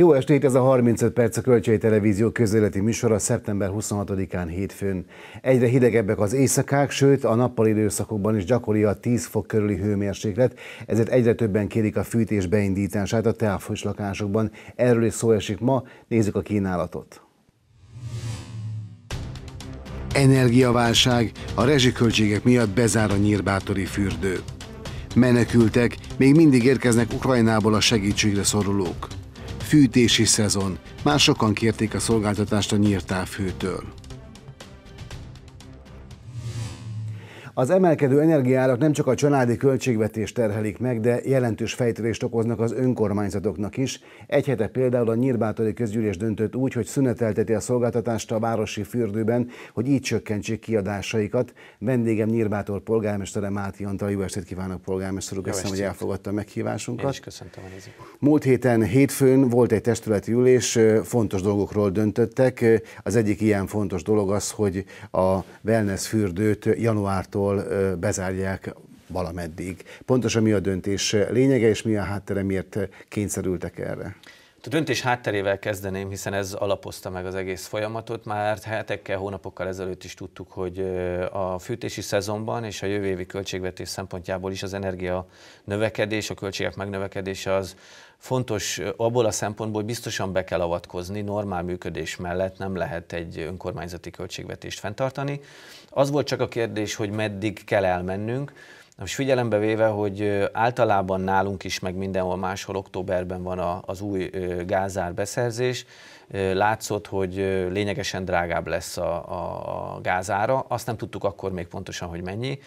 Jó estét, ez a 35 perc a Kölcsei Televízió közéleti műsora szeptember 26-án hétfőn. Egyre hidegebbek az éjszakák, sőt a nappali időszakokban is gyakori a 10 fok körüli hőmérséklet, ezért egyre többen kérik a fűtés beindítását a teáfos lakásokban. Erről is szó esik ma, nézzük a kínálatot. Energiaválság, a rezsiköltségek miatt bezár a nyírbátori fürdő. Menekültek, még mindig érkeznek Ukrajnából a segítségre szorulók fűtési szezon. Már sokan kérték a szolgáltatást a nyírtávhőtől. Az emelkedő energiárak nem csak a családi költségvetést terhelik meg, de jelentős fejtörést okoznak az önkormányzatoknak is. Egy hete például a Nyírbátori közgyűlés döntött úgy, hogy szünetelteti a szolgáltatást a városi fürdőben, hogy így csökkentsék kiadásaikat. Vendégem Nyírbátor polgármestere Máti Antal, jó estét kívánok polgármester úr, köszönöm, hogy elfogadta a meghívásunkat. Én is köszöntöm a Múlt héten hétfőn volt egy testületi ülés, fontos dolgokról döntöttek. Az egyik ilyen fontos dolog az, hogy a wellness fürdőt januártól nagyjából bezárják valameddig. Pontosan mi a döntés lényege, és mi a háttere, miért kényszerültek erre? A döntés hátterével kezdeném, hiszen ez alapozta meg az egész folyamatot. Már hetekkel, hónapokkal ezelőtt is tudtuk, hogy a fűtési szezonban és a jövő évi költségvetés szempontjából is az energia növekedés, a költségek megnövekedése az fontos abból a szempontból, hogy biztosan be kell avatkozni, normál működés mellett nem lehet egy önkormányzati költségvetést fenntartani. Az volt csak a kérdés, hogy meddig kell elmennünk, most figyelembe véve, hogy általában nálunk is, meg mindenhol máshol októberben van a, az új gázár beszerzés, látszott, hogy lényegesen drágább lesz a, a, a gázára. Azt nem tudtuk akkor még pontosan, hogy mennyi.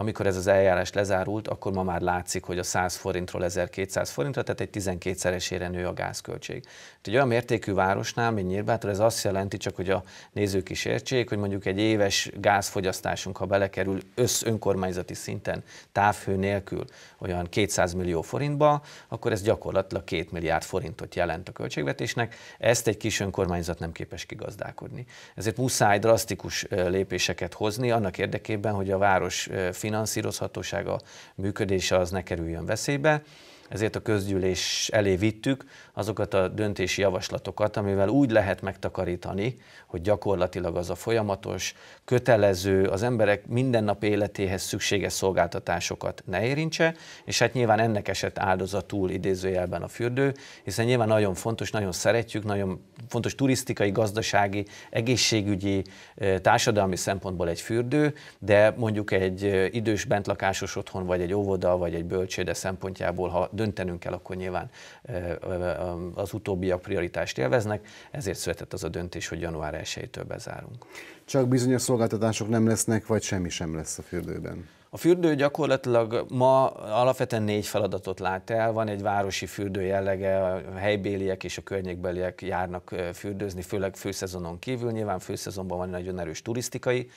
Amikor ez az eljárás lezárult, akkor ma már látszik, hogy a 100 forintról 1200 forintra, tehát egy 12-szeresére nő a gázköltség. Hát egy olyan mértékű városnál, mint Nyírbátor, ez azt jelenti csak, hogy a nézők is értsék, hogy mondjuk egy éves gázfogyasztásunk, ha belekerül össz önkormányzati szinten, távhő nélkül olyan 200 millió forintba, akkor ez gyakorlatilag 2 milliárd forintot jelent a költségvetésnek. Ezt egy kis önkormányzat nem képes kigazdálkodni. Ezért muszáj drasztikus lépéseket hozni annak érdekében, hogy a város finanszírozása finanszírozhatósága, működése az ne kerüljön veszélybe ezért a közgyűlés elé vittük azokat a döntési javaslatokat, amivel úgy lehet megtakarítani, hogy gyakorlatilag az a folyamatos, kötelező, az emberek mindennap életéhez szükséges szolgáltatásokat ne érintse, és hát nyilván ennek esett áldozatul idézőjelben a fürdő, hiszen nyilván nagyon fontos, nagyon szeretjük, nagyon fontos turisztikai, gazdasági, egészségügyi, társadalmi szempontból egy fürdő, de mondjuk egy idős bentlakásos otthon, vagy egy óvoda, vagy egy bölcséde szempontjából, ha döntenünk kell, akkor nyilván az utóbbiak prioritást élveznek, ezért született az a döntés, hogy január 1-től bezárunk. Csak bizonyos szolgáltatások nem lesznek, vagy semmi sem lesz a fürdőben? A fürdő gyakorlatilag ma alapvetően négy feladatot lát el. Van egy városi fürdő jellege, a helybéliek és a környékbeliek járnak fürdőzni, főleg főszezonon kívül. Nyilván főszezonban van egy nagyon erős turisztikai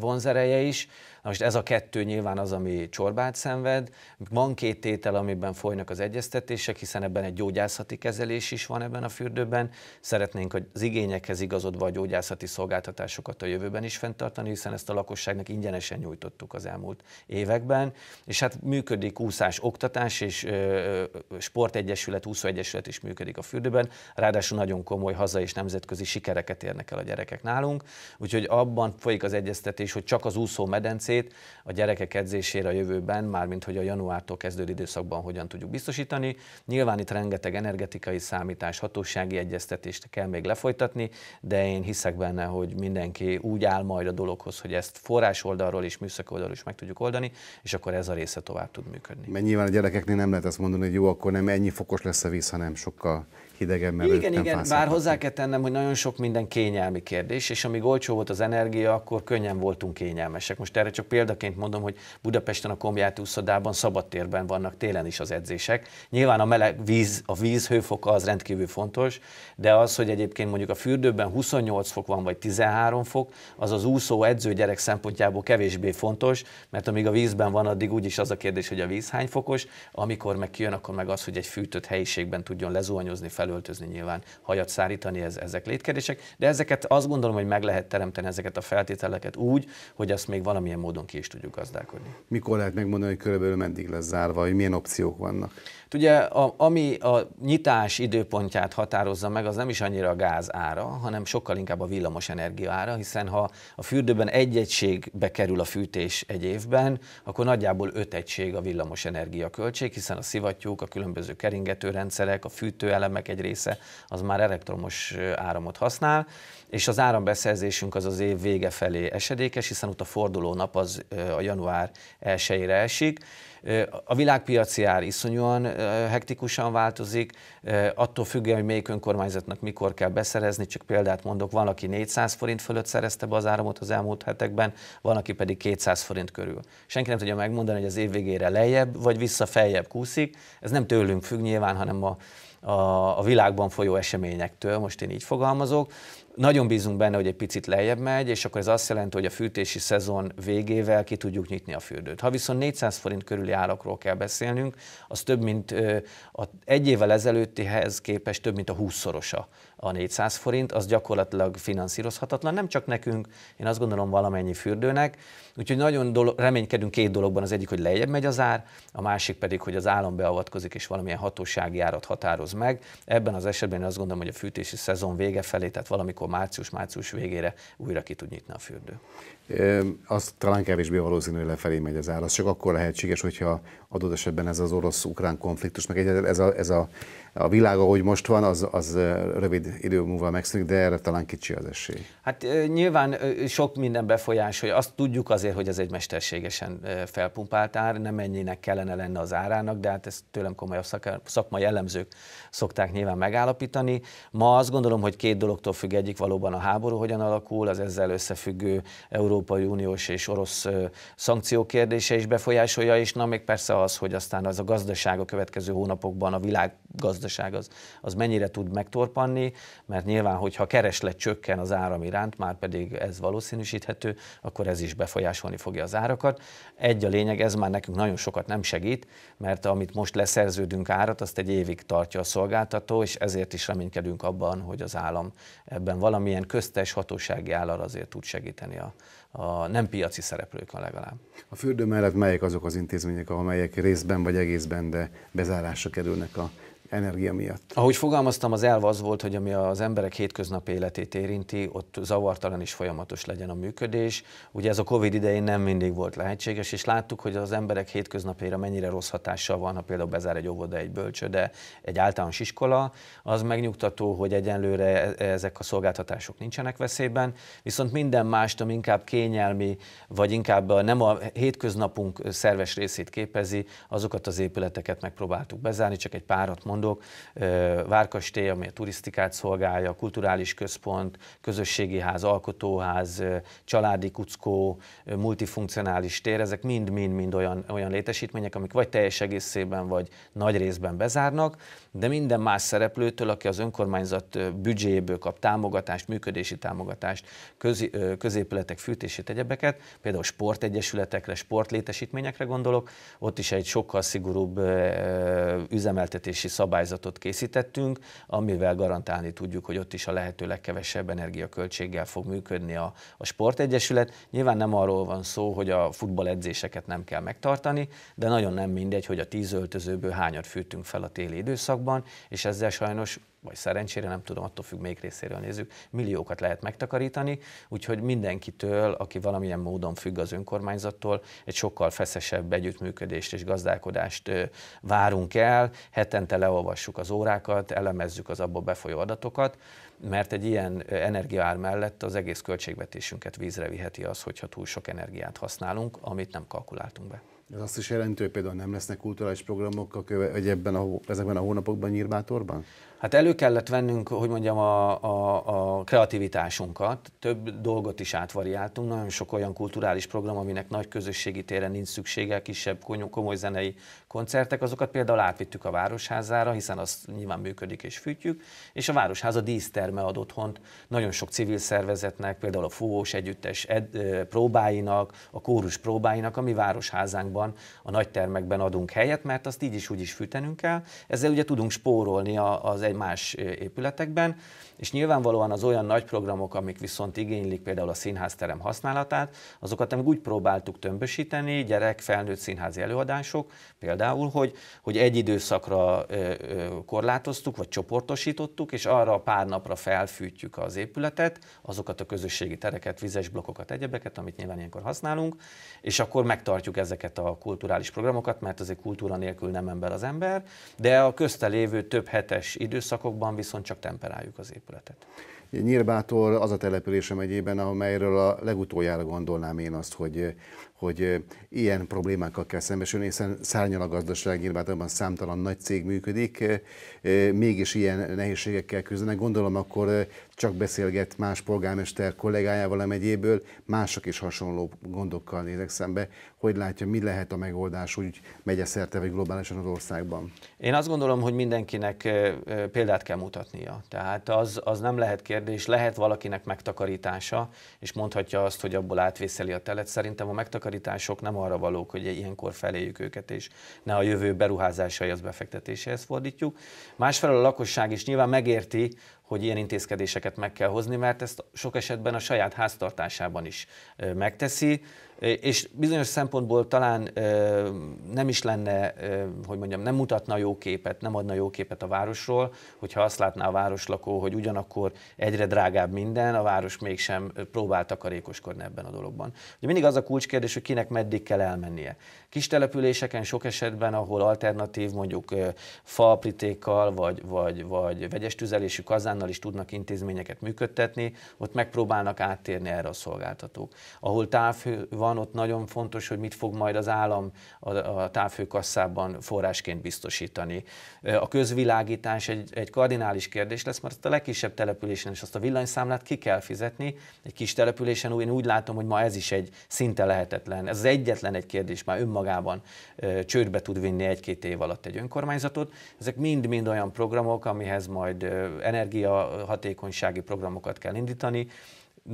vonzereje is, Na most ez a kettő nyilván az, ami csorbát szenved. Van két tétel, amiben folynak az egyeztetések, hiszen ebben egy gyógyászati kezelés is van ebben a fürdőben. Szeretnénk hogy az igényekhez igazodva a gyógyászati szolgáltatásokat a jövőben is fenntartani, hiszen ezt a lakosságnak ingyenesen nyújtottuk az elmúlt években. És hát működik úszás, oktatás és ö, sportegyesület, úszóegyesület is működik a fürdőben. Ráadásul nagyon komoly haza és nemzetközi sikereket érnek el a gyerekek nálunk. Úgyhogy abban folyik az egyeztetés, hogy csak az úszó medencé részét a gyerekek edzésére a jövőben, mármint hogy a januártól kezdődő időszakban hogyan tudjuk biztosítani. Nyilván itt rengeteg energetikai számítás, hatósági egyeztetést kell még lefolytatni, de én hiszek benne, hogy mindenki úgy áll majd a dologhoz, hogy ezt forrás oldalról és műszaki oldalról is meg tudjuk oldani, és akkor ez a része tovább tud működni. Mert nyilván a gyerekeknél nem lehet azt mondani, hogy jó, akkor nem ennyi fokos lesz a víz, hanem sokkal hidegen merültem. Igen, igen, fászáltatni. bár hozzá kell tennem, hogy nagyon sok minden kényelmi kérdés, és amíg olcsó volt az energia, akkor könnyen voltunk kényelmesek. Most erre csak példaként mondom, hogy Budapesten a Komjáti úszodában szabadtérben vannak télen is az edzések. Nyilván a meleg víz, a víz hőfoka az rendkívül fontos, de az, hogy egyébként mondjuk a fürdőben 28 fok van, vagy 13 fok, az az úszó edző gyerek szempontjából kevésbé fontos, mert amíg a vízben van, addig úgyis az a kérdés, hogy a víz hány fokos, amikor meg kijön, akkor meg az, hogy egy fűtött helyiségben tudjon lezuhanyozni fel felöltözni nyilván, hajat szárítani, ez, ezek létkedések. de ezeket azt gondolom, hogy meg lehet teremteni ezeket a feltételeket úgy, hogy azt még valamilyen módon ki is tudjuk gazdálkodni. Mikor lehet megmondani, hogy körülbelül meddig lesz zárva, hogy milyen opciók vannak? Hát ugye, a, ami a nyitás időpontját határozza meg, az nem is annyira a gáz ára, hanem sokkal inkább a villamos energia ára, hiszen ha a fürdőben egy egységbe kerül a fűtés egy évben, akkor nagyjából öt egység a villamos energia költség, hiszen a szivattyúk, a különböző keringetőrendszerek, a fűtőelemek, egy része az már elektromos áramot használ, és az árambeszerzésünk az az év vége felé esedékes, hiszen ott a forduló nap az a január 1 esik. A világpiaci ár iszonyúan hektikusan változik, attól függően, hogy melyik önkormányzatnak mikor kell beszerezni, csak példát mondok, van, aki 400 forint fölött szerezte be az áramot az elmúlt hetekben, van, aki pedig 200 forint körül. Senki nem tudja megmondani, hogy az év végére lejjebb vagy vissza feljebb kúszik, ez nem tőlünk függ nyilván, hanem a a, a világban folyó eseményektől, most én így fogalmazok. Nagyon bízunk benne, hogy egy picit lejjebb megy, és akkor ez azt jelenti, hogy a fűtési szezon végével ki tudjuk nyitni a fürdőt. Ha viszont 400 forint körüli árakról kell beszélnünk, az több mint a egy évvel ezelőttihez képest több mint a 20-szorosa a 400 forint, az gyakorlatilag finanszírozhatatlan, nem csak nekünk, én azt gondolom valamennyi fürdőnek, úgyhogy nagyon dolog, reménykedünk két dologban, az egyik, hogy lejjebb megy az ár, a másik pedig, hogy az állam beavatkozik és valamilyen hatósági árat határoz meg. Ebben az esetben én azt gondolom, hogy a fűtési szezon vége felé, tehát valamikor március-március végére újra ki tud nyitni a fürdő. Az talán kevésbé valószínű, hogy lefelé megy az ár. Az csak akkor lehetséges, hogyha adott esetben ez az orosz-ukrán konfliktus, meg ez a, ez a a világ, ahogy most van, az, az rövid idő múlva megszűnik, de erre talán kicsi az esély. Hát nyilván sok minden befolyásolja. Azt tudjuk azért, hogy ez egy mesterségesen felpumpált ár, nem ennyinek kellene lenne az árának, de hát ezt tőlem komolyabb szakmai elemzők szokták nyilván megállapítani. Ma azt gondolom, hogy két dologtól függ egyik valóban a háború hogyan alakul, az ezzel összefüggő Európai Uniós és orosz szankció kérdése is befolyásolja, és na még persze az, hogy aztán az a gazdaság a következő hónapokban a világ gazdaság gazdaság az, az mennyire tud megtorpanni, mert nyilván, hogyha kereslet csökken az áram iránt, már pedig ez valószínűsíthető, akkor ez is befolyásolni fogja az árakat. Egy a lényeg, ez már nekünk nagyon sokat nem segít, mert amit most leszerződünk árat, azt egy évig tartja a szolgáltató, és ezért is reménykedünk abban, hogy az állam ebben valamilyen köztes hatósági állal azért tud segíteni a, a nem piaci a legalább. A fürdő mellett melyek azok az intézmények, amelyek részben vagy egészben, de bezárásra kerülnek a energia miatt. Ahogy fogalmaztam, az elv az volt, hogy ami az emberek hétköznapi életét érinti, ott zavartalan és folyamatos legyen a működés. Ugye ez a Covid idején nem mindig volt lehetséges, és láttuk, hogy az emberek hétköznapére mennyire rossz hatással van, ha például bezár egy óvoda, egy bölcsöde, egy általános iskola, az megnyugtató, hogy egyenlőre e-, ezek a szolgáltatások nincsenek veszélyben, viszont minden mást, ami inkább kényelmi, vagy inkább nem a hétköznapunk szerves részét képezi, azokat az épületeket megpróbáltuk bezárni, csak egy párat mondani, mondok, Várkastély, amely a turisztikát szolgálja, kulturális központ, közösségi ház, alkotóház, családi kuckó, multifunkcionális tér, ezek mind-mind-mind olyan, olyan létesítmények, amik vagy teljes egészében, vagy nagy részben bezárnak, de minden más szereplőtől, aki az önkormányzat büdzséjéből kap támogatást, működési támogatást, középületek fűtését, egyebeket, például sportegyesületekre, sportlétesítményekre gondolok, ott is egy sokkal szigorúbb üzemeltetési szabály szabályzatot készítettünk, amivel garantálni tudjuk, hogy ott is a lehető legkevesebb energiaköltséggel fog működni a, a sportegyesület. Nyilván nem arról van szó, hogy a futballedzéseket nem kell megtartani, de nagyon nem mindegy, hogy a tíz öltözőből hányat fűtünk fel a téli időszakban, és ezzel sajnos vagy szerencsére, nem tudom, attól függ, melyik részéről nézzük, milliókat lehet megtakarítani, úgyhogy mindenkitől, aki valamilyen módon függ az önkormányzattól, egy sokkal feszesebb együttműködést és gazdálkodást várunk el, hetente leolvassuk az órákat, elemezzük az abból befolyó adatokat, mert egy ilyen energiaár mellett az egész költségvetésünket vízre viheti az, hogyha túl sok energiát használunk, amit nem kalkuláltunk be. Ez azt is jelenti, hogy például nem lesznek kulturális programok a köve, ebben a, ezekben a hónapokban Nyírbátorban? hát elő kellett vennünk, hogy mondjam, a, a, a kreativitásunkat, több dolgot is átvariáltunk, nagyon sok olyan kulturális program, aminek nagy közösségi téren nincs szüksége, kisebb, komoly zenei koncertek, azokat például átvittük a Városházára, hiszen az nyilván működik és fűtjük, és a Városháza díszterme ad otthont nagyon sok civil szervezetnek, például a Fúvós Együttes ed, próbáinak, a kórus próbáinak, ami Városházánkban, a nagy termekben adunk helyet, mert azt így is úgy is fűtenünk kell, ezzel ugye tudunk spórolni az egy más épületekben, és nyilvánvalóan az olyan nagy programok, amik viszont igénylik például a színházterem használatát, azokat meg úgy próbáltuk tömbösíteni, gyerek, felnőtt színházi előadások például, hogy, hogy egy időszakra korlátoztuk, vagy csoportosítottuk, és arra a pár napra felfűtjük az épületet, azokat a közösségi tereket, vizes blokkokat, egyebeket, amit nyilván ilyenkor használunk, és akkor megtartjuk ezeket a kulturális programokat, mert azért kultúra nélkül nem ember az ember, de a közte lévő több hetes időszakokban viszont csak temperáljuk az épületet. pour la tête. Nyírbától az a település a megyében, amelyről a legutoljára gondolnám én azt, hogy, hogy ilyen problémákkal kell szembesülni, hiszen szárnyal a gazdaság, nyírbátorban számtalan nagy cég működik, mégis ilyen nehézségekkel küzdenek. Gondolom akkor csak beszélget más polgármester kollégájával a megyéből, mások is hasonló gondokkal nézek szembe. Hogy látja, mi lehet a megoldás úgy szerte vagy globálisan az országban? Én azt gondolom, hogy mindenkinek példát kell mutatnia. Tehát az, az nem lehet kérdés, kérdés, lehet valakinek megtakarítása, és mondhatja azt, hogy abból átvészeli a telet. Szerintem a megtakarítások nem arra valók, hogy ilyenkor feléjük őket, és ne a jövő beruházásai az befektetéséhez fordítjuk. Másfelől a lakosság is nyilván megérti, hogy ilyen intézkedéseket meg kell hozni, mert ezt sok esetben a saját háztartásában is megteszi, és bizonyos szempontból talán nem is lenne, hogy mondjam, nem mutatna jó képet, nem adna jó képet a városról, hogyha azt látná a városlakó, hogy ugyanakkor egyre drágább minden, a város mégsem próbál takarékoskodni ebben a dologban. Ugye mindig az a kulcskérdés, hogy kinek meddig kell elmennie kis településeken sok esetben, ahol alternatív mondjuk faapritékkal vagy, vagy, vagy vegyes tüzelésű kazánnal is tudnak intézményeket működtetni, ott megpróbálnak áttérni erre a szolgáltatók. Ahol távhő van, ott nagyon fontos, hogy mit fog majd az állam a, a távhőkasszában forrásként biztosítani. A közvilágítás egy, egy kardinális kérdés lesz, mert a legkisebb településen is azt a villanyszámlát ki kell fizetni. Egy kis településen én úgy látom, hogy ma ez is egy szinte lehetetlen. Ez az egyetlen egy kérdés már önmagában magában csődbe tud vinni egy-két év alatt egy önkormányzatot. Ezek mind-mind olyan programok, amihez majd energiahatékonysági programokat kell indítani,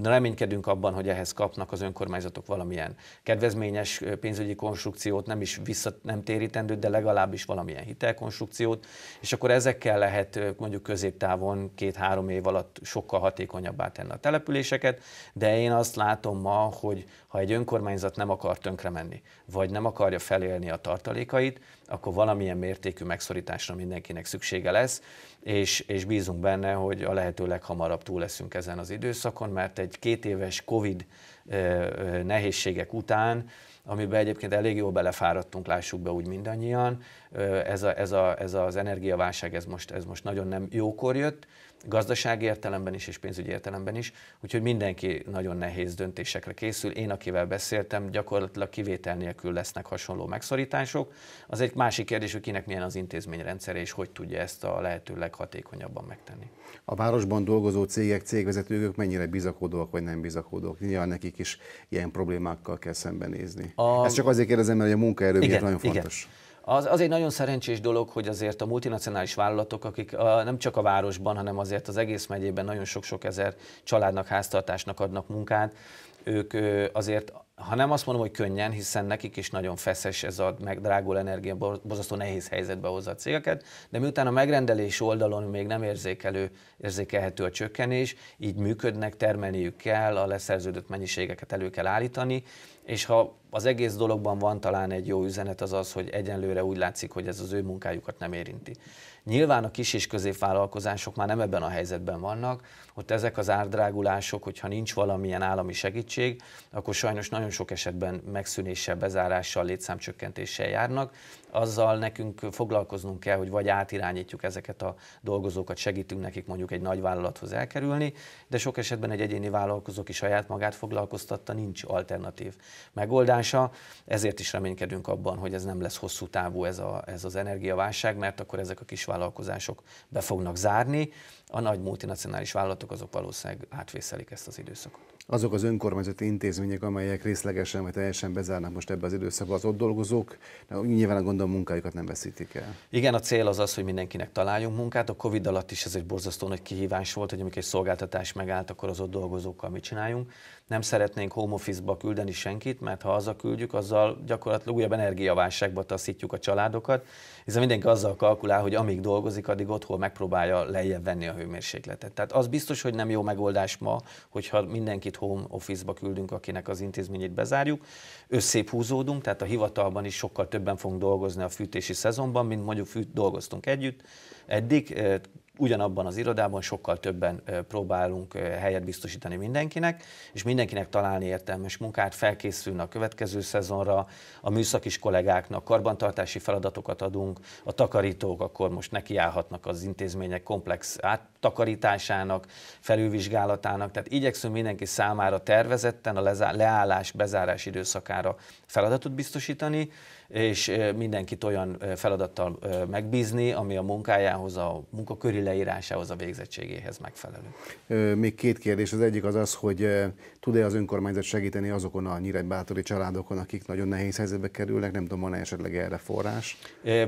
reménykedünk abban, hogy ehhez kapnak az önkormányzatok valamilyen kedvezményes pénzügyi konstrukciót, nem is vissza, nem térítendőt, de legalábbis valamilyen hitelkonstrukciót, és akkor ezekkel lehet mondjuk középtávon két-három év alatt sokkal hatékonyabbá tenni a településeket, de én azt látom ma, hogy ha egy önkormányzat nem akar tönkre menni, vagy nem akarja felélni a tartalékait, akkor valamilyen mértékű megszorításra mindenkinek szüksége lesz, és, és bízunk benne, hogy a lehető leghamarabb túl leszünk ezen az időszakon, mert egy két éves COVID nehézségek után, amiben egyébként elég jól belefáradtunk, lássuk be úgy mindannyian, ez, a, ez, a, ez az energiaválság, ez most, ez most nagyon nem jókor jött, gazdasági értelemben is és pénzügyi értelemben is, úgyhogy mindenki nagyon nehéz döntésekre készül. Én, akivel beszéltem, gyakorlatilag kivétel nélkül lesznek hasonló megszorítások. Az egy másik kérdés, hogy kinek milyen az intézményrendszere, és hogy tudja ezt a lehető leghatékonyabban megtenni. A városban dolgozó cégek, cégvezetők mennyire bizakodóak vagy nem bizakodóak? Nyilván nekik is ilyen problémákkal kell szembenézni. A... Ezt csak azért kérdezem, mert a munkaerő igen, nagyon fontos. Igen az, az egy nagyon szerencsés dolog, hogy azért a multinacionális vállalatok, akik a, nem csak a városban, hanem azért az egész megyében nagyon sok-sok ezer családnak, háztartásnak adnak munkát, ők azért ha nem azt mondom, hogy könnyen, hiszen nekik is nagyon feszes ez a megdrágul energia, bozasztó nehéz helyzetbe hozza a cégeket, de miután a megrendelés oldalon még nem érzékelő, érzékelhető a csökkenés, így működnek, termelniük kell, a leszerződött mennyiségeket elő kell állítani, és ha az egész dologban van talán egy jó üzenet, az az, hogy egyenlőre úgy látszik, hogy ez az ő munkájukat nem érinti. Nyilván a kis és középvállalkozások már nem ebben a helyzetben vannak, ott ezek az árdrágulások, hogyha nincs valamilyen állami segítség, akkor sajnos nagyon sok esetben megszűnéssel, bezárással, létszámcsökkentéssel járnak, azzal nekünk foglalkoznunk kell, hogy vagy átirányítjuk ezeket a dolgozókat, segítünk nekik mondjuk egy nagy vállalathoz elkerülni, de sok esetben egy egyéni vállalkozó is saját magát foglalkoztatta, nincs alternatív megoldása, ezért is reménykedünk abban, hogy ez nem lesz hosszú távú ez, a, ez az energiaválság, mert akkor ezek a kis vállalkozások be fognak zárni, a nagy multinacionális vállalatok azok valószínűleg átvészelik ezt az időszakot azok az önkormányzati intézmények, amelyek részlegesen vagy teljesen bezárnak most ebbe az időszakba az ott dolgozók, nyilván a gondolom munkájukat nem veszítik el. Igen, a cél az az, hogy mindenkinek találjunk munkát. A Covid alatt is ez egy borzasztó nagy kihívás volt, hogy amikor egy szolgáltatás megállt, akkor az ott dolgozókkal mit csináljunk nem szeretnénk home office-ba küldeni senkit, mert ha azzal küldjük, azzal gyakorlatilag újabb energiaválságba taszítjuk a családokat, hiszen mindenki azzal kalkulál, hogy amíg dolgozik, addig otthon megpróbálja lejjebb venni a hőmérsékletet. Tehát az biztos, hogy nem jó megoldás ma, hogyha mindenkit home office-ba küldünk, akinek az intézményét bezárjuk. Összép húzódunk, tehát a hivatalban is sokkal többen fogunk dolgozni a fűtési szezonban, mint mondjuk fűt, dolgoztunk együtt eddig, eh, ugyanabban az irodában sokkal többen próbálunk helyet biztosítani mindenkinek, és mindenkinek találni értelmes munkát, felkészülni a következő szezonra, a műszaki kollégáknak karbantartási feladatokat adunk, a takarítók akkor most nekiállhatnak az intézmények komplex át, takarításának, felülvizsgálatának, tehát igyekszünk mindenki számára tervezetten a leállás, bezárás időszakára feladatot biztosítani, és mindenkit olyan feladattal megbízni, ami a munkájához, a munkaköri leírásához, a végzettségéhez megfelelő. Még két kérdés. Az egyik az az, hogy tud-e az önkormányzat segíteni azokon a nyíregybátori családokon, akik nagyon nehéz helyzetbe kerülnek? Nem tudom, van-e esetleg erre forrás?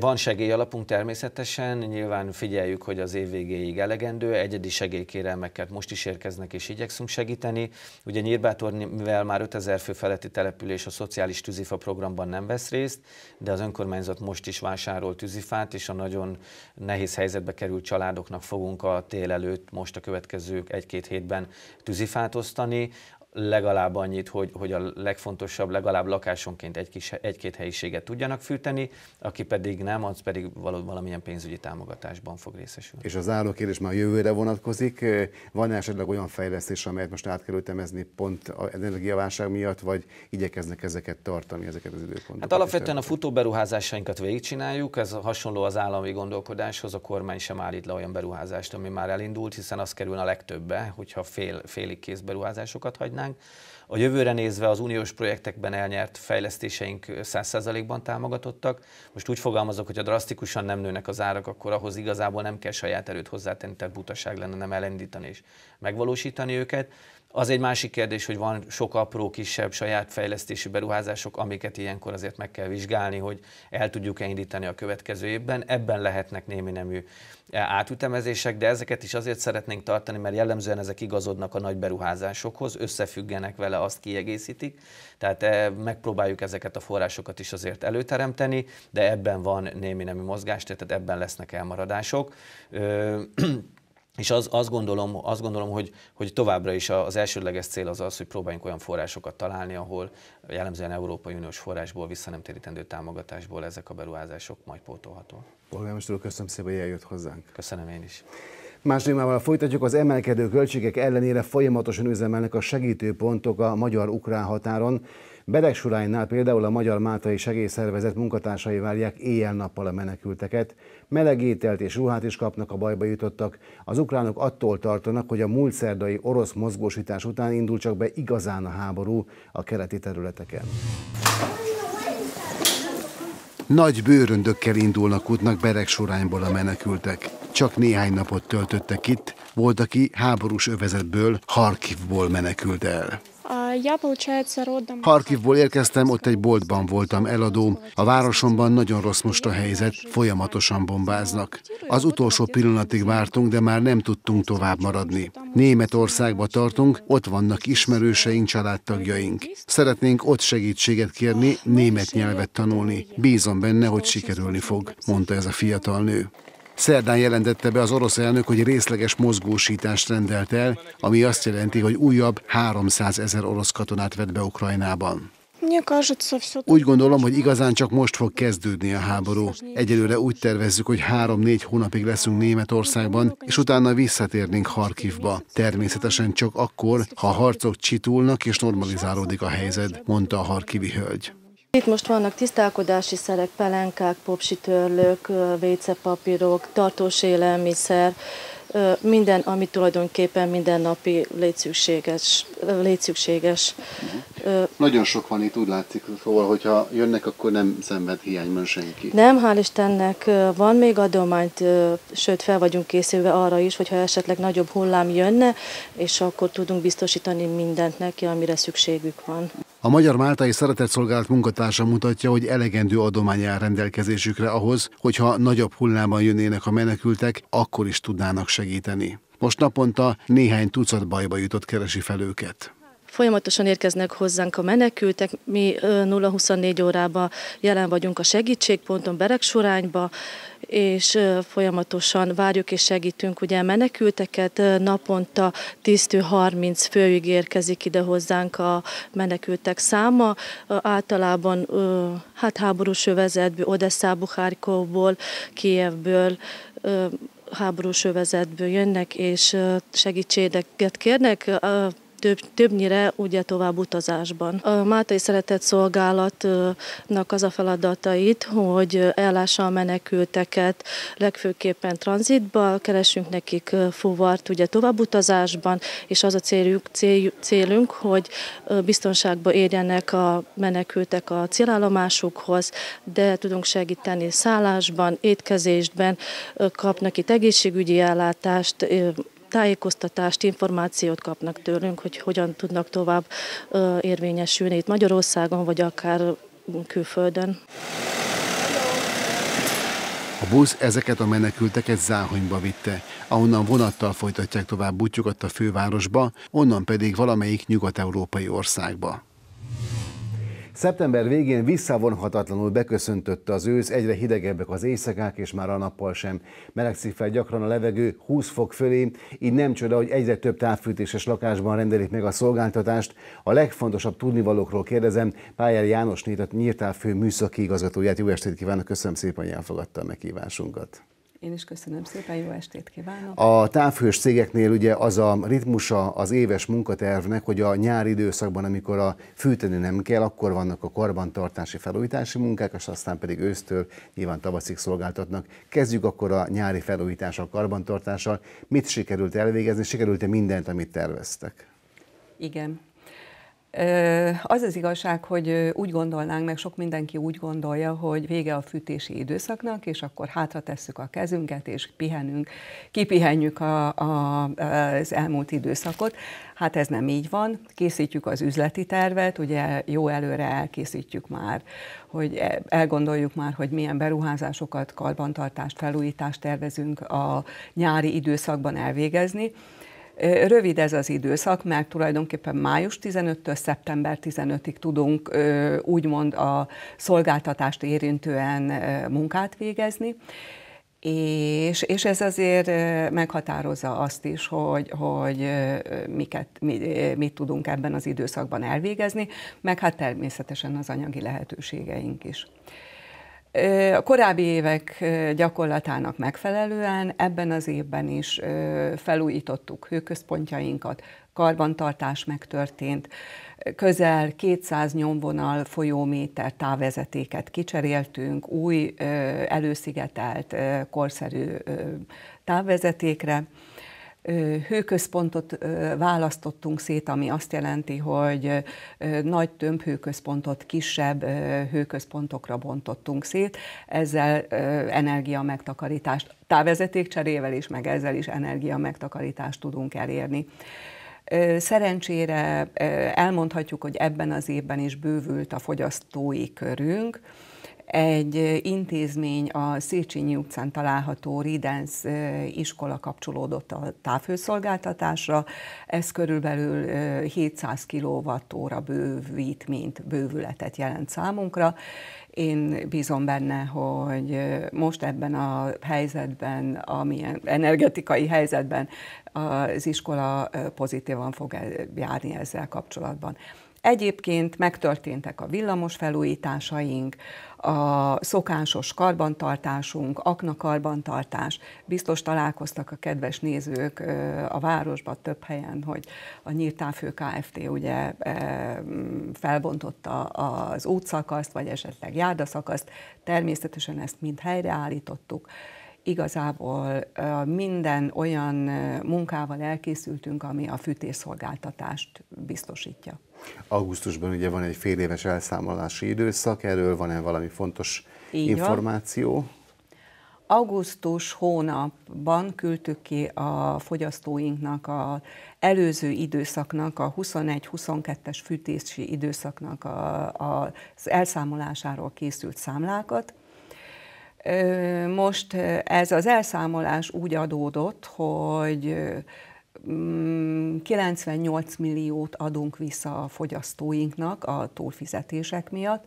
Van segélyalapunk természetesen, nyilván figyeljük, hogy az év végéig elegendő működő egyedi segélykérelmeket most is érkeznek és igyekszünk segíteni. Ugye Nyírbátor, mivel már 5000 fő feletti település a szociális tűzifa programban nem vesz részt, de az önkormányzat most is vásárol tűzifát, és a nagyon nehéz helyzetbe került családoknak fogunk a tél előtt most a következő egy-két hétben tűzifát osztani legalább annyit, hogy, hogy a legfontosabb legalább lakásonként egy kis, egy-két helyiséget tudjanak fűteni, aki pedig nem, az pedig valamilyen pénzügyi támogatásban fog részesülni. És az kérdés már a jövőre vonatkozik. van -e esetleg olyan fejlesztés, amelyet most át kell ütemezni pont az energiaválság miatt, vagy igyekeznek ezeket tartani, ezeket az időpontokat? Hát alapvetően a futó beruházásainkat végigcsináljuk, ez hasonló az állami gondolkodáshoz, a kormány sem állít le olyan beruházást, ami már elindult, hiszen az kerül a legtöbbe, hogyha fél, félig kész beruházásokat hagynánk támogatnánk. A jövőre nézve az uniós projektekben elnyert fejlesztéseink 100%-ban támogatottak. Most úgy fogalmazok, hogy ha drasztikusan nem nőnek az árak, akkor ahhoz igazából nem kell saját erőt hozzátenni, tehát butaság lenne nem elindítani és megvalósítani őket. Az egy másik kérdés, hogy van sok apró, kisebb saját fejlesztési beruházások, amiket ilyenkor azért meg kell vizsgálni, hogy el tudjuk-e indítani a következő évben. Ebben lehetnek némi nemű e, átütemezések, de ezeket is azért szeretnénk tartani, mert jellemzően ezek igazodnak a nagy beruházásokhoz, összefüggenek vele, azt kiegészítik. Tehát e, megpróbáljuk ezeket a forrásokat is azért előteremteni, de ebben van némi nemű mozgás, tehát ebben lesznek elmaradások. És az, azt gondolom, azt gondolom hogy, hogy továbbra is az elsődleges cél az az, hogy próbáljunk olyan forrásokat találni, ahol jellemzően Európai Uniós forrásból, visszanemtérítendő támogatásból ezek a beruházások majd pótolhatók. Polgármester úr, köszönöm szépen, hogy eljött hozzánk. Köszönöm én is. Más témával folytatjuk, az emelkedő költségek ellenére folyamatosan üzemelnek a segítőpontok a magyar-ukrán határon. Beregsuránynál például a Magyar Máltai Segélyszervezet munkatársai várják éjjel-nappal a menekülteket, meleg ételt és ruhát is kapnak a bajba jutottak. Az ukránok attól tartanak, hogy a múlt szerdai orosz mozgósítás után indul csak be igazán a háború a keleti területeken. Nagy bőröndökkel indulnak útnak Beregsurányból a menekültek. Csak néhány napot töltöttek itt, volt, aki háborús övezetből, Harkivból menekült el. Harkivból érkeztem, ott egy boltban voltam eladó. A városomban nagyon rossz most a helyzet, folyamatosan bombáznak. Az utolsó pillanatig vártunk, de már nem tudtunk tovább maradni. Németországba tartunk, ott vannak ismerőseink, családtagjaink. Szeretnénk ott segítséget kérni, német nyelvet tanulni. Bízom benne, hogy sikerülni fog, mondta ez a fiatal nő. Szerdán jelentette be az orosz elnök, hogy részleges mozgósítást rendelt el, ami azt jelenti, hogy újabb 300 ezer orosz katonát vett be Ukrajnában. Úgy gondolom, hogy igazán csak most fog kezdődni a háború. Egyelőre úgy tervezzük, hogy három-négy hónapig leszünk Németországban, és utána visszatérnénk Harkivba. Természetesen csak akkor, ha a harcok csitulnak és normalizálódik a helyzet, mondta a harkivi hölgy. Itt most vannak tisztálkodási szerek, pelenkák, popsitörlők, vécepapírok, tartós élelmiszer, minden, ami tulajdonképpen mindennapi létszükséges. létszükséges. Mhm. Nagyon sok van itt, úgy látszik, szóval, hogyha jönnek, akkor nem szenved hiányban senki. Nem, hál' Istennek van még adományt, sőt fel vagyunk készülve arra is, hogyha esetleg nagyobb hullám jönne, és akkor tudunk biztosítani mindent neki, amire szükségük van. A Magyar Máltai Szeretetszolgálat munkatársa mutatja, hogy elegendő adomány áll rendelkezésükre ahhoz, hogyha nagyobb hullámban jönnének a menekültek, akkor is tudnának segíteni. Most naponta néhány tucat bajba jutott keresi fel őket. Folyamatosan érkeznek hozzánk a menekültek, mi 0-24 órában jelen vagyunk a segítségponton, Beregsorányba, és folyamatosan várjuk és segítünk ugye a menekülteket. Naponta 10-30 főig érkezik ide hozzánk a menekültek száma. Általában hát háborús övezetből, Odessa Hárkovból, Kijevből, háborús övezetből jönnek, és segítséget kérnek több, többnyire ugye tovább utazásban. A Mátai Szeretett Szolgálatnak az a feladata itt, hogy ellássa a menekülteket legfőképpen tranzitba, keresünk nekik fuvart ugye utazásban, és az a céljuk, cél, célunk, hogy biztonságba érjenek a menekültek a célállomásukhoz, de tudunk segíteni szállásban, étkezésben, kapnak itt egészségügyi ellátást, tájékoztatást, információt kapnak tőlünk, hogy hogyan tudnak tovább érvényesülni itt Magyarországon, vagy akár külföldön. A busz ezeket a menekülteket Záhonyba vitte, ahonnan vonattal folytatják tovább útjukat a fővárosba, onnan pedig valamelyik nyugat-európai országba. Szeptember végén visszavonhatatlanul beköszöntötte az ősz, egyre hidegebbek az éjszakák, és már a nappal sem. Melegszik fel gyakran a levegő 20 fok fölé, így nem csoda, hogy egyre több távfűtéses lakásban rendelik meg a szolgáltatást. A legfontosabb tudnivalókról kérdezem Pályár János Nyírt, Nyírtávfő műszaki igazgatóját. Jó estét kívánok, köszönöm szépen, hogy elfogadta a meghívásunkat. Én is köszönöm szépen, jó estét kívánok! A távhős cégeknél ugye az a ritmusa az éves munkatervnek, hogy a nyári időszakban, amikor a fűteni nem kell, akkor vannak a karbantartási felújítási munkák, és aztán pedig ősztől nyilván tavaszig szolgáltatnak. Kezdjük akkor a nyári felújítással, karbantartással. Mit sikerült elvégezni? Sikerült-e mindent, amit terveztek? Igen, az az igazság, hogy úgy gondolnánk, meg sok mindenki úgy gondolja, hogy vége a fűtési időszaknak, és akkor hátra tesszük a kezünket, és pihenünk, kipihenjük a, a, az elmúlt időszakot. Hát ez nem így van. Készítjük az üzleti tervet, ugye jó előre elkészítjük már, hogy e, elgondoljuk már, hogy milyen beruházásokat, karbantartást, felújítást tervezünk a nyári időszakban elvégezni Rövid ez az időszak, mert tulajdonképpen május 15-től szeptember 15-ig tudunk úgymond a szolgáltatást érintően munkát végezni. És, és ez azért meghatározza azt is, hogy, hogy miket, mi, mit tudunk ebben az időszakban elvégezni, meg hát természetesen az anyagi lehetőségeink is. A korábbi évek gyakorlatának megfelelően ebben az évben is felújítottuk hőközpontjainkat, karbantartás megtörtént, közel 200 nyomvonal folyóméter távvezetéket kicseréltünk új előszigetelt korszerű távvezetékre, hőközpontot választottunk szét, ami azt jelenti, hogy nagy tömb hőközpontot kisebb hőközpontokra bontottunk szét, ezzel energia megtakarítást, távezeték cserével is, meg ezzel is energia megtakarítást tudunk elérni. Szerencsére elmondhatjuk, hogy ebben az évben is bővült a fogyasztói körünk, egy intézmény a Széchenyi utcán található Ridens iskola kapcsolódott a távhőszolgáltatásra. Ez körülbelül 700 kWh bővítményt, bővületet jelent számunkra. Én bízom benne, hogy most ebben a helyzetben, amilyen energetikai helyzetben az iskola pozitívan fog járni ezzel kapcsolatban. Egyébként megtörténtek a villamos felújításaink, a szokásos karbantartásunk, aknakarbantartás. Biztos találkoztak a kedves nézők a városban több helyen, hogy a Nyírtávfő Kft. ugye felbontotta az útszakaszt, vagy esetleg járdaszakaszt. Természetesen ezt mind helyreállítottuk igazából minden olyan munkával elkészültünk, ami a fűtésszolgáltatást biztosítja. Augusztusban ugye van egy fél éves elszámolási időszak, erről van-e valami fontos Így információ? Van. Augusztus hónapban küldtük ki a fogyasztóinknak a előző időszaknak, a 21-22-es fűtési időszaknak a, a, az elszámolásáról készült számlákat, most ez az elszámolás úgy adódott, hogy 98 mm, milliót adunk vissza a fogyasztóinknak a túlfizetések miatt,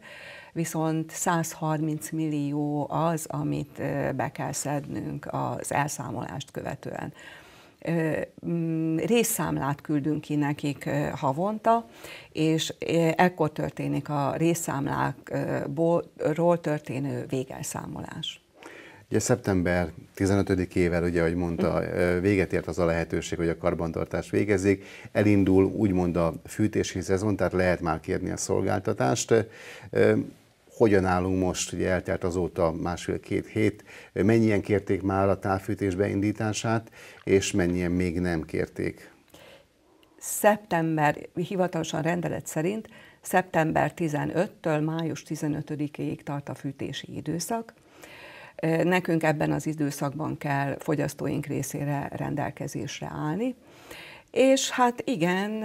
viszont 130 millió az, amit be kell szednünk az elszámolást követően. Mm, részszámlát küldünk ki nekik havonta, és ekkor történik a részszámlákról történő végelszámolás. Ugye szeptember 15-ével, ugye, ahogy mondta, véget ért az a lehetőség, hogy a karbantartást végezzék. Elindul úgymond a fűtési szezon, tehát lehet már kérni a szolgáltatást hogyan állunk most, ugye eltelt azóta másfél-két hét, mennyien kérték már a távfűtés beindítását, és mennyien még nem kérték? Szeptember, hivatalosan rendelet szerint, szeptember 15-től május 15-ig tart a fűtési időszak. Nekünk ebben az időszakban kell fogyasztóink részére rendelkezésre állni és hát igen,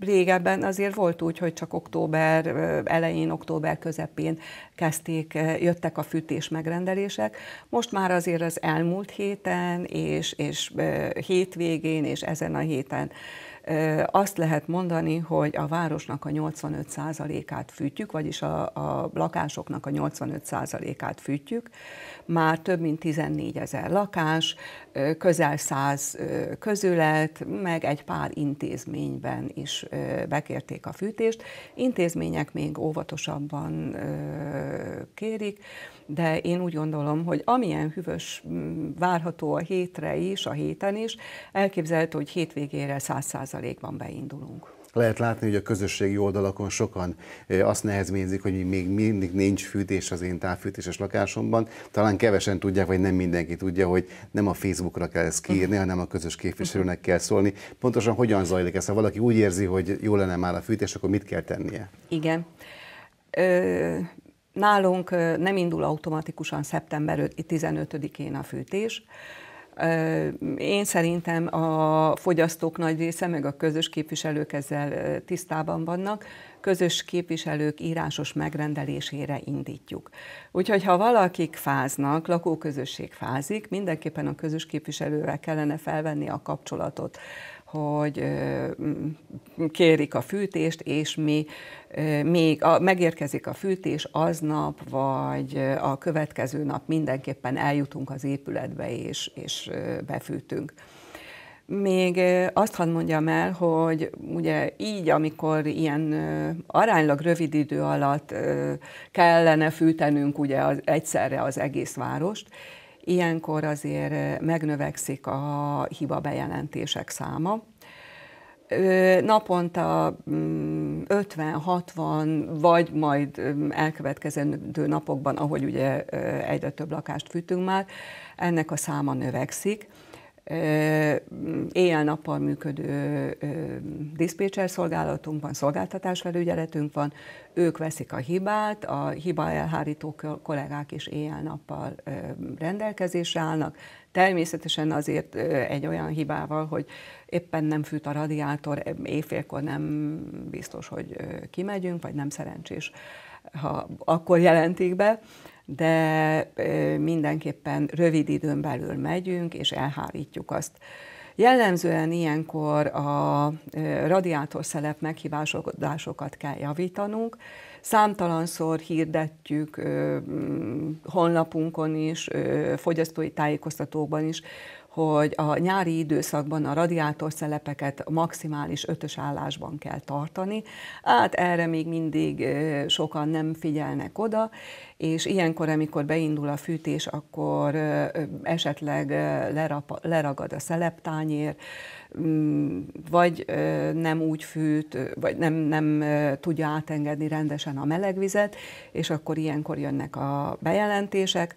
régebben azért volt úgy, hogy csak október elején, október közepén kezdték, jöttek a fűtés megrendelések. Most már azért az elmúlt héten és, és hétvégén és ezen a héten azt lehet mondani, hogy a városnak a 85%-át fűtjük, vagyis a, a lakásoknak a 85%-át fűtjük. Már több mint 14 ezer lakás, közel 100 közület, meg egy pár intézményben is bekérték a fűtést. Intézmények még óvatosabban kérik, de én úgy gondolom, hogy amilyen hűvös mm, várható a hétre is, a héten is, elképzelhető, hogy hétvégére száz százalékban beindulunk. Lehet látni, hogy a közösségi oldalakon sokan azt nehezményezik, hogy még mindig nincs fűtés az én távfűtéses lakásomban. Talán kevesen tudják, vagy nem mindenki tudja, hogy nem a Facebookra kell ezt kiírni, hanem a közös képviselőnek kell szólni. Pontosan hogyan zajlik ez? Ha valaki úgy érzi, hogy jó lenne már a fűtés, akkor mit kell tennie? Igen. Ö Nálunk nem indul automatikusan szeptember 15-én a fűtés. Én szerintem a fogyasztók nagy része, meg a közös képviselők ezzel tisztában vannak. Közös képviselők írásos megrendelésére indítjuk. Úgyhogy ha valakik fáznak, lakóközösség fázik, mindenképpen a közös képviselővel kellene felvenni a kapcsolatot hogy kérik a fűtést, és mi még a, megérkezik a fűtés aznap, vagy a következő nap mindenképpen eljutunk az épületbe, és, és befűtünk. Még azt hadd mondjam el, hogy ugye így, amikor ilyen aránylag rövid idő alatt kellene fűtenünk ugye az, egyszerre az egész várost, Ilyenkor azért megnövekszik a hiba bejelentések száma. Naponta 50-60, mm, vagy majd elkövetkezendő napokban, ahogy ugye egyre több lakást fűtünk már, ennek a száma növekszik éjjel-nappal működő diszpécser szolgálatunk van, szolgáltatásfelügyeletünk van, ők veszik a hibát, a hiba elhárító kollégák is éjjel-nappal rendelkezésre állnak, Természetesen azért egy olyan hibával, hogy éppen nem fűt a radiátor, éjfélkor nem biztos, hogy kimegyünk, vagy nem szerencsés, ha akkor jelentik be de mindenképpen rövid időn belül megyünk, és elhárítjuk azt. Jellemzően ilyenkor a radiátorszelep meghívásokat kell javítanunk. Számtalanszor hirdetjük honlapunkon is, fogyasztói tájékoztatókban is, hogy a nyári időszakban a radiátorszelepeket maximális ötös állásban kell tartani. Hát erre még mindig sokan nem figyelnek oda, és ilyenkor, amikor beindul a fűtés, akkor esetleg leragad a szeleptányér, mm, vagy nem úgy fűt, vagy nem, nem tudja átengedni rendesen a melegvizet, és akkor ilyenkor jönnek a bejelentések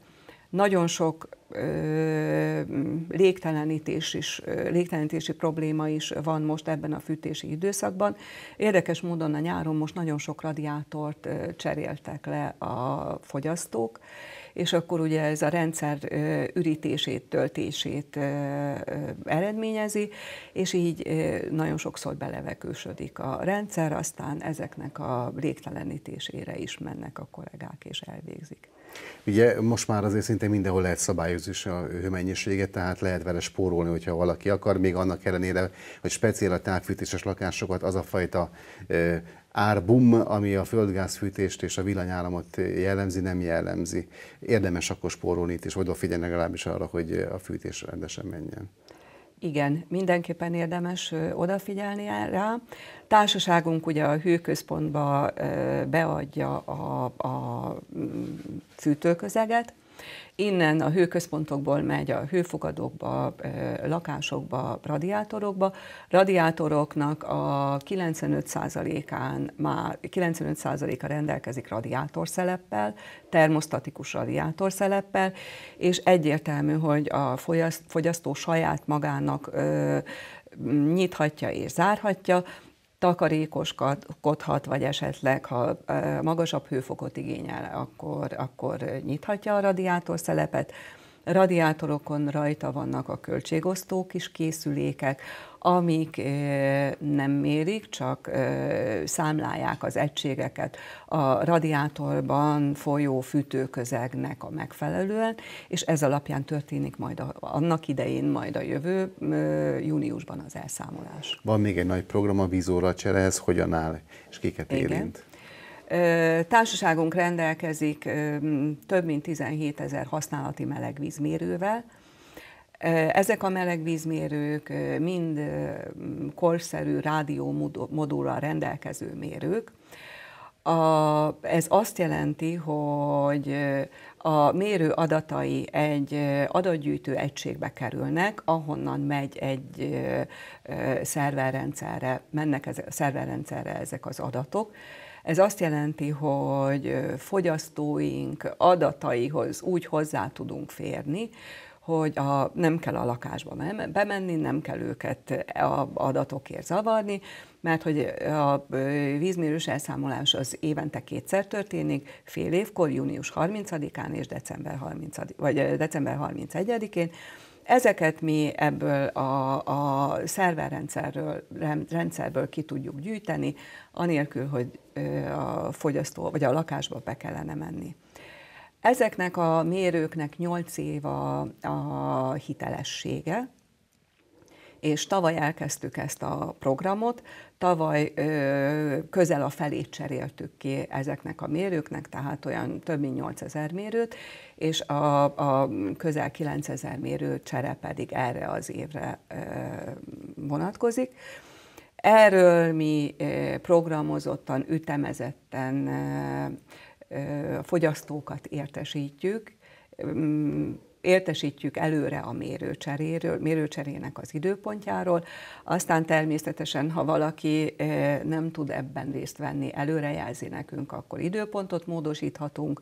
nagyon sok ö, légtelenítés is, légtelenítési probléma is van most ebben a fűtési időszakban. Érdekes módon a nyáron most nagyon sok radiátort cseréltek le a fogyasztók, és akkor ugye ez a rendszer ürítését, töltését eredményezi, és így nagyon sokszor belevekősödik a rendszer, aztán ezeknek a légtelenítésére is mennek a kollégák és elvégzik. Ugye most már azért szinte mindenhol lehet szabályozni a hőmennyiséget, tehát lehet vele spórolni, hogyha valaki akar, még annak ellenére, hogy speciál a távfűtéses lakásokat az a fajta ö, árbum, ami a földgázfűtést és a villanyáramot jellemzi, nem jellemzi. Érdemes akkor spórolni itt, vagy odafigyelni legalábbis arra, hogy a fűtés rendesen menjen igen, mindenképpen érdemes odafigyelni rá. Társaságunk ugye a hőközpontba beadja a, a mm, fűtőközeget, Innen a hőközpontokból megy a hőfogadókba, lakásokba, radiátorokba. Radiátoroknak a 95%-án már 95%-a rendelkezik radiátorszeleppel, termosztatikus radiátorszeleppel, és egyértelmű, hogy a fogyasztó saját magának nyithatja és zárhatja, takarékoskodhat, vagy esetleg, ha magasabb hőfokot igényel, akkor, akkor nyithatja a radiátor szelepet. Radiátorokon rajta vannak a költségosztók is, készülékek, amik nem mérik, csak számlálják az egységeket a radiátorban folyó fűtőközegnek a megfelelően, és ez alapján történik majd a, annak idején, majd a jövő júniusban az elszámolás. Van még egy nagy program a vízóra cserehez, hogyan áll és kiket Igen. érint? Társaságunk rendelkezik több mint 17 ezer használati melegvízmérővel, ezek a melegvízmérők mind korszerű modulra rendelkező mérők. A, ez azt jelenti, hogy a mérő adatai egy adatgyűjtő egységbe kerülnek, ahonnan megy egy szerverrendszerre, mennek ez, szerverrendszerre ezek az adatok. Ez azt jelenti, hogy fogyasztóink adataihoz úgy hozzá tudunk férni, hogy a, nem kell a lakásba bemenni, nem kell őket a adatokért zavarni, mert hogy a vízmérős elszámolás az évente kétszer történik, fél évkor, június 30-án és december, 30 vagy december 31-én, Ezeket mi ebből a, a szerverrendszerről rendszerből ki tudjuk gyűjteni, anélkül, hogy a fogyasztó vagy a lakásba be kellene menni. Ezeknek a mérőknek 8 év a, a hitelessége, és tavaly elkezdtük ezt a programot, tavaly ö, közel a felét cseréltük ki ezeknek a mérőknek, tehát olyan több mint 8000 mérőt, és a, a közel 9000 mérő csere pedig erre az évre ö, vonatkozik. Erről mi programozottan, ütemezetten a fogyasztókat értesítjük, mm, értesítjük előre a mérőcseréről, mérőcserének az időpontjáról, aztán természetesen, ha valaki nem tud ebben részt venni, előrejelzi nekünk, akkor időpontot módosíthatunk,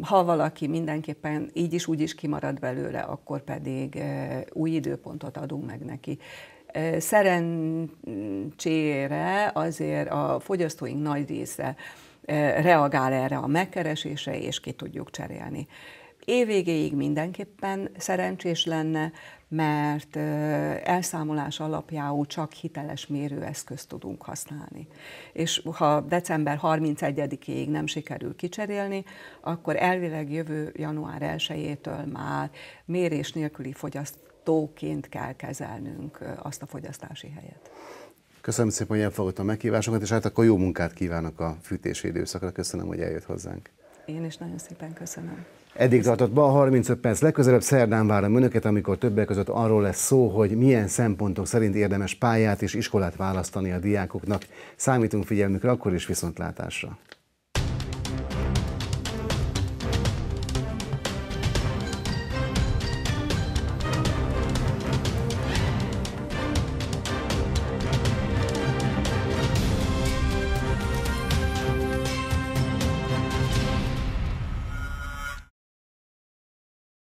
ha valaki mindenképpen így is úgy is kimarad belőle, akkor pedig új időpontot adunk meg neki. Szerencsére azért a fogyasztóink nagy része E, reagál erre a megkeresésre, és ki tudjuk cserélni. Évvégéig mindenképpen szerencsés lenne, mert e, elszámolás alapjául csak hiteles mérőeszközt tudunk használni. És ha december 31-ig nem sikerül kicserélni, akkor elvileg jövő január 1-től már mérés nélküli fogyasztóként kell kezelnünk e, azt a fogyasztási helyet. Köszönöm szépen, hogy elfogadta a meghívásokat, és hát akkor jó munkát kívánok a fűtési időszakra. Köszönöm, hogy eljött hozzánk. Én is nagyon szépen köszönöm. Eddig tartott be a 35 perc, legközelebb szerdán várom önöket, amikor többek között arról lesz szó, hogy milyen szempontok szerint érdemes pályát és iskolát választani a diákoknak. Számítunk figyelmükre, akkor is viszontlátásra.